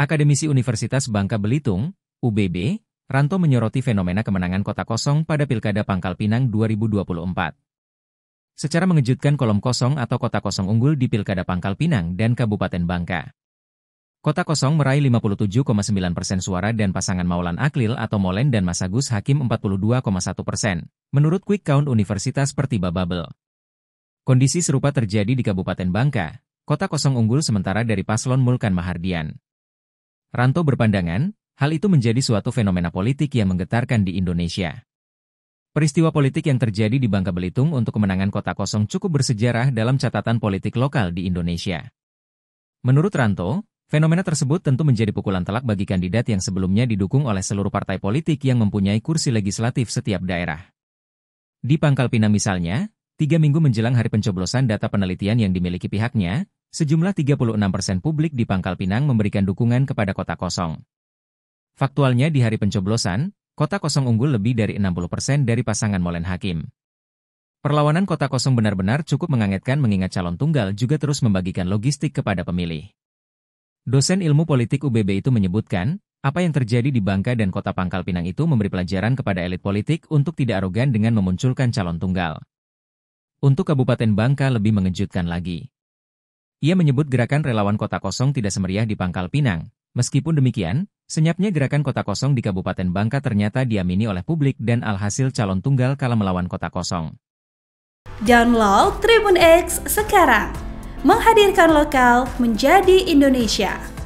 Akademisi Universitas Bangka Belitung, UBB, Ranto menyoroti fenomena kemenangan kota kosong pada Pilkada Pangkal Pinang 2024. Secara mengejutkan kolom kosong atau kota kosong unggul di Pilkada Pangkal Pinang dan Kabupaten Bangka. Kota kosong meraih 57,9 persen suara dan pasangan Maulan Aklil atau Molen dan Masagus Hakim 42,1 persen, menurut Quick Count Universitas Pertiba Babel. Kondisi serupa terjadi di Kabupaten Bangka, kota kosong unggul sementara dari Paslon Mulkan Mahardian. Ranto berpandangan, hal itu menjadi suatu fenomena politik yang menggetarkan di Indonesia. Peristiwa politik yang terjadi di Bangka Belitung untuk kemenangan kota kosong cukup bersejarah dalam catatan politik lokal di Indonesia. Menurut Ranto, fenomena tersebut tentu menjadi pukulan telak bagi kandidat yang sebelumnya didukung oleh seluruh partai politik yang mempunyai kursi legislatif setiap daerah. Di Pangkal Pinang misalnya, tiga minggu menjelang hari pencoblosan data penelitian yang dimiliki pihaknya, Sejumlah 36 persen publik di Pangkal Pinang memberikan dukungan kepada kota kosong. Faktualnya di hari pencoblosan, kota kosong unggul lebih dari 60 persen dari pasangan Molen Hakim. Perlawanan kota kosong benar-benar cukup mengagetkan mengingat calon tunggal juga terus membagikan logistik kepada pemilih. Dosen ilmu politik UBB itu menyebutkan, apa yang terjadi di Bangka dan kota Pangkal Pinang itu memberi pelajaran kepada elit politik untuk tidak arogan dengan memunculkan calon tunggal. Untuk Kabupaten Bangka lebih mengejutkan lagi. Ia menyebut gerakan relawan kota kosong tidak semeriah di Pangkal Pinang. Meskipun demikian, senyapnya gerakan kota kosong di Kabupaten Bangka ternyata diamini oleh publik dan alhasil calon tunggal kala melawan kota kosong. Download Tribun X sekarang. Menghadirkan lokal menjadi Indonesia.